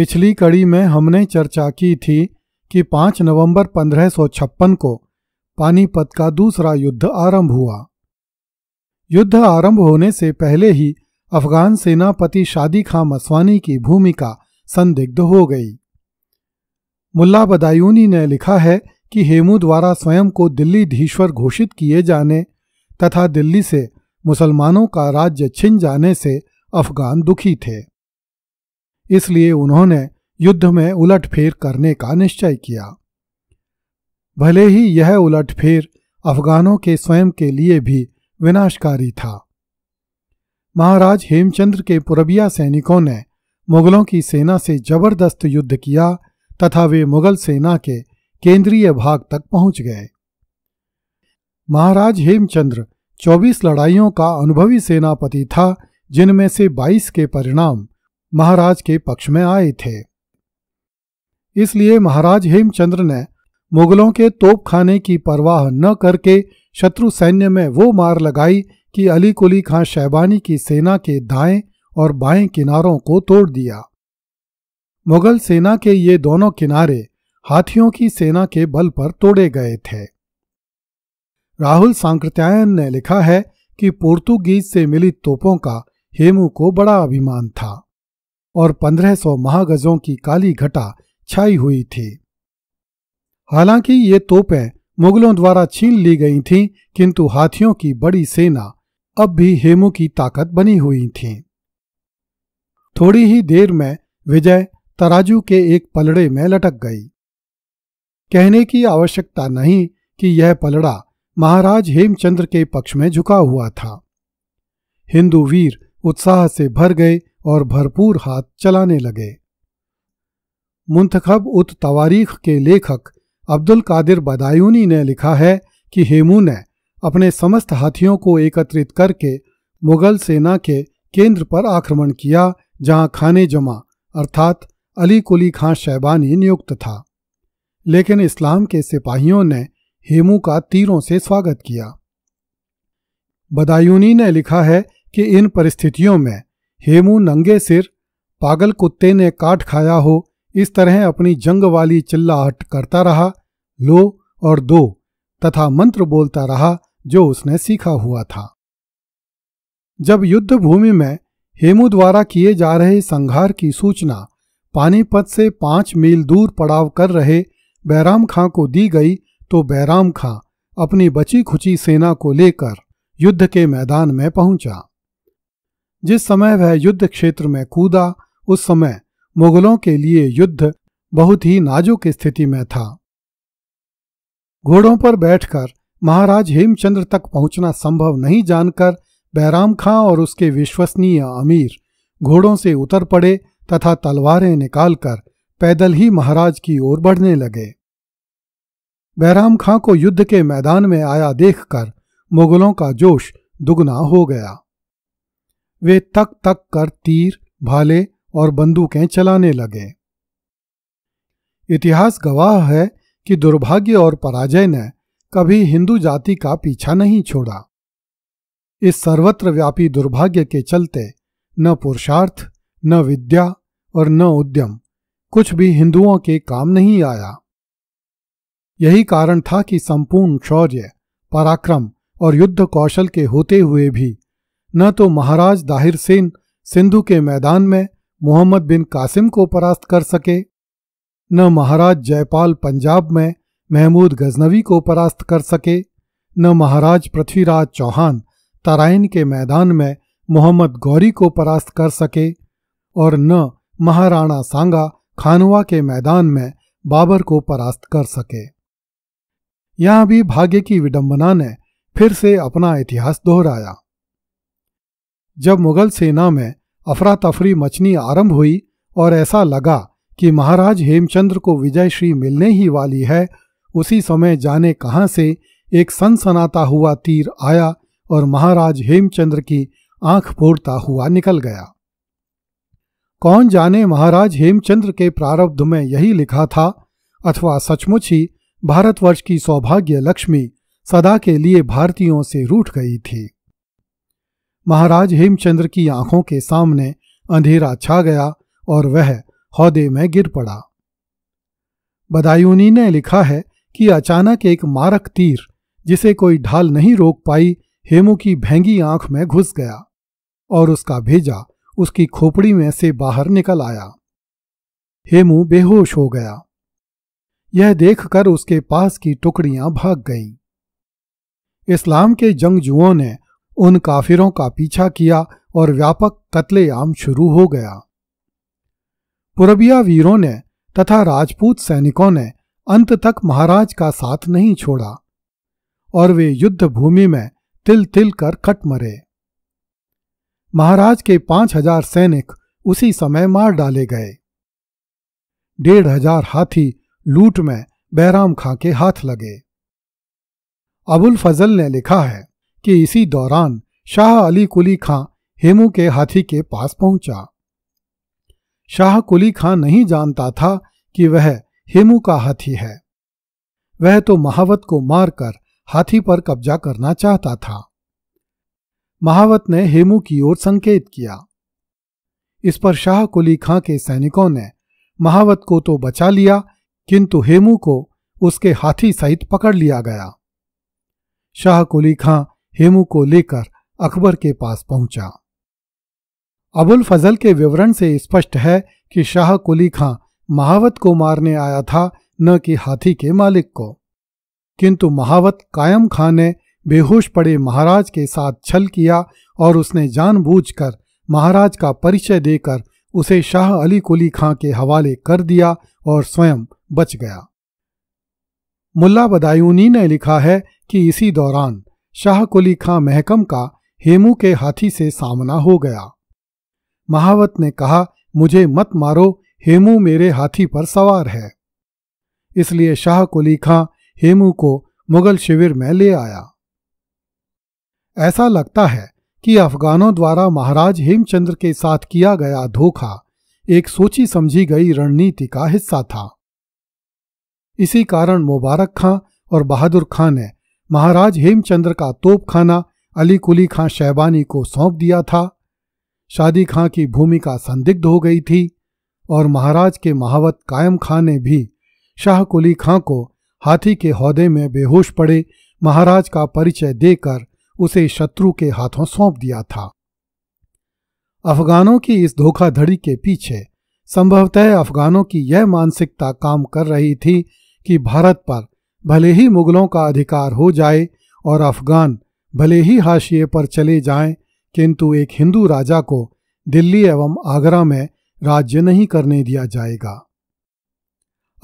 पिछली कड़ी में हमने चर्चा की थी कि 5 नवंबर 1556 को पानीपत का दूसरा युद्ध आरंभ हुआ युद्ध आरंभ होने से पहले ही अफगान सेनापति शादी खां मसवानी की भूमिका संदिग्ध हो गई मुल्ला बदायूनी ने लिखा है कि हेमू द्वारा स्वयं को दिल्लीधीश्वर घोषित किए जाने तथा दिल्ली से मुसलमानों का राज्य छिन जाने से अफगान दुखी थे इसलिए उन्होंने युद्ध में उलटफेर करने का निश्चय किया भले ही यह उलटफेर अफगानों के स्वयं के लिए भी विनाशकारी था महाराज हेमचंद्र के पुरबिया सैनिकों ने मुगलों की सेना से जबरदस्त युद्ध किया तथा वे मुगल सेना के केंद्रीय भाग तक पहुंच गए महाराज हेमचंद्र 24 लड़ाइयों का अनुभवी सेनापति था जिनमें से 22 के परिणाम महाराज के पक्ष में आए थे इसलिए महाराज हेमचंद्र ने मुगलों के तोप खाने की परवाह न करके शत्रु सैन्य में वो मार लगाई कि अली कुली खां शैबानी की सेना के दाएं और बाएं किनारों को तोड़ दिया मुगल सेना के ये दोनों किनारे हाथियों की सेना के बल पर तोड़े गए थे राहुल सांकृत्यायन ने लिखा है कि पोर्तुगीज से मिली तोपों का हेमू को बड़ा अभिमान था और पंद्रह सौ महागजों की काली घटा छाई हुई थी हालांकि ये तोपें मुगलों द्वारा छीन ली गई थीं, किंतु हाथियों की बड़ी सेना अब भी हेमू की ताकत बनी हुई थी थोड़ी ही देर में विजय तराजू के एक पलड़े में लटक गई कहने की आवश्यकता नहीं कि यह पलड़ा महाराज हेमचंद्र के पक्ष में झुका हुआ था हिंदू वीर उत्साह से भर गए और भरपूर हाथ चलाने लगे मुंतखब उत तवारीख के लेखक अब्दुल कादिर बदायूनी ने लिखा है कि हेमू ने अपने समस्त हाथियों को एकत्रित करके मुगल सेना के केंद्र पर आक्रमण किया जहां खाने जमा अर्थात अली कुली खां शैबानी नियुक्त था लेकिन इस्लाम के सिपाहियों ने हेमू का तीरों से स्वागत किया बदायूनी ने लिखा है कि इन परिस्थितियों में हेमू नंगे सिर पागल कुत्ते ने काट खाया हो इस तरह अपनी जंग वाली चिल्लाहट करता रहा लो और दो तथा मंत्र बोलता रहा जो उसने सीखा हुआ था जब युद्ध भूमि में हेमू द्वारा किए जा रहे संहार की सूचना पानीपत से पांच मील दूर पड़ाव कर रहे बैराम खां को दी गई तो बैराम खां अपनी बची खुची सेना को लेकर युद्ध के मैदान में पहुंचा जिस समय वह युद्ध क्षेत्र में कूदा उस समय मुगलों के लिए युद्ध बहुत ही नाजुक स्थिति में था घोड़ों पर बैठकर महाराज हेमचंद्र तक पहुंचना संभव नहीं जानकर बैराम खां और उसके विश्वसनीय अमीर घोड़ों से उतर पड़े तथा तलवारें निकालकर पैदल ही महाराज की ओर बढ़ने लगे बैराम खां को युद्ध के मैदान में आया देखकर मुगलों का जोश दुगना हो गया वे तक तक कर तीर भाले और बंदूकें चलाने लगे इतिहास गवाह है कि दुर्भाग्य और पराजय ने कभी हिंदू जाति का पीछा नहीं छोड़ा इस सर्वत्र व्यापी दुर्भाग्य के चलते न पुरुषार्थ न विद्या और न उद्यम कुछ भी हिंदुओं के काम नहीं आया यही कारण था कि संपूर्ण शौर्य पराक्रम और युद्ध कौशल के होते हुए भी न तो महाराज दाहिर सेन सिंधु के मैदान में मोहम्मद बिन कासिम को परास्त कर सके न महाराज जयपाल पंजाब में महमूद गजनवी को परास्त कर सके न महाराज पृथ्वीराज चौहान तराइन के मैदान में मोहम्मद गौरी को परास्त कर सके और न महाराणा सांगा खानवा के मैदान में बाबर को परास्त कर सके यहां भी भाग्य की विडंबना ने फिर से अपना इतिहास दोहराया जब मुगल सेना में अफरा तफरी मचनी आरंभ हुई और ऐसा लगा कि महाराज हेमचंद्र को विजयश्री मिलने ही वाली है उसी समय जाने कहाँ से एक सनसनाता हुआ तीर आया और महाराज हेमचंद्र की आंख फोड़ता हुआ निकल गया कौन जाने महाराज हेमचंद्र के प्रारब्ध में यही लिखा था अथवा सचमुच ही भारतवर्ष की सौभाग्य लक्ष्मी सदा के लिए भारतीयों से रूठ गई थी महाराज हेमचंद्र की आंखों के सामने अंधेरा छा गया और वह हौदे में गिर पड़ा बदायूनी ने लिखा है कि अचानक एक मारक तीर जिसे कोई ढाल नहीं रोक पाई हेमू की भैंगी आंख में घुस गया और उसका भेजा उसकी खोपड़ी में से बाहर निकल आया हेमू बेहोश हो गया यह देखकर उसके पास की टुकड़ियां भाग गईं। इस्लाम के जंगजुओं ने उन काफिरों का पीछा किया और व्यापक कत्लेआम शुरू हो गया पुरबिया वीरों ने तथा राजपूत सैनिकों ने अंत तक महाराज का साथ नहीं छोड़ा और वे युद्ध भूमि में तिल तिल कर कट मरे महाराज के पांच हजार सैनिक उसी समय मार डाले गए डेढ़ हजार हाथी लूट में बैराम खां के हाथ लगे अबुल फजल ने लिखा है कि इसी दौरान शाह अली कुली खां हेमू के हाथी के पास पहुंचा शाह कुली खां नहीं जानता था कि वह हेमू का हाथी है वह तो महावत को मारकर हाथी पर कब्जा करना चाहता था महावत ने हेमू की ओर संकेत किया इस पर शाह कुली खां के सैनिकों ने महावत को तो बचा लिया किंतु हेमू को उसके हाथी सहित पकड़ लिया गया शाह कुली खां हेमू को लेकर अकबर के पास पहुंचा अबुल फजल के विवरण से स्पष्ट है कि शाह कुली खां महावत को मारने आया था न कि हाथी के मालिक को किंतु महावत कायम खां ने बेहोश पड़े महाराज के साथ छल किया और उसने जानबूझकर महाराज का परिचय देकर उसे शाह अली कुली खां के हवाले कर दिया और स्वयं बच गया मुल्ला बदायूनी ने लिखा है कि इसी दौरान शाह कुली खां महकम का हेमू के हाथी से सामना हो गया महावत ने कहा मुझे मत मारो हेमू मेरे हाथी पर सवार है इसलिए शाह कुली खां हेमू को मुगल शिविर में ले आया ऐसा लगता है कि अफगानों द्वारा महाराज हेमचंद्र के साथ किया गया धोखा एक सोची समझी गई रणनीति का हिस्सा था इसी कारण मुबारक खां और बहादुर खां ने महाराज हेमचंद्र का तोपखाना अली कुली खां शैबानी को सौंप दिया था शादी खां की भूमिका संदिग्ध हो गई थी और महाराज के महावत कायम खां ने भी शाह कुली खां को हाथी के हौदे में बेहोश पड़े महाराज का परिचय देकर उसे शत्रु के हाथों सौंप दिया था अफगानों की इस धोखाधड़ी के पीछे संभवतः अफगानों की यह मानसिकता काम कर रही थी कि भारत पर भले ही मुगलों का अधिकार हो जाए और अफगान भले ही हाशिए पर चले जाएं, किंतु एक हिंदू राजा को दिल्ली एवं आगरा में राज्य नहीं करने दिया जाएगा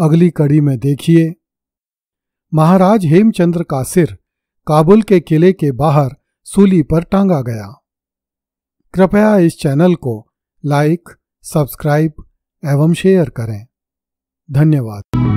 अगली कड़ी में देखिए महाराज हेमचंद्र का सिर काबुल के किले के बाहर सूली पर टांगा गया कृपया इस चैनल को लाइक सब्सक्राइब एवं शेयर करें धन्यवाद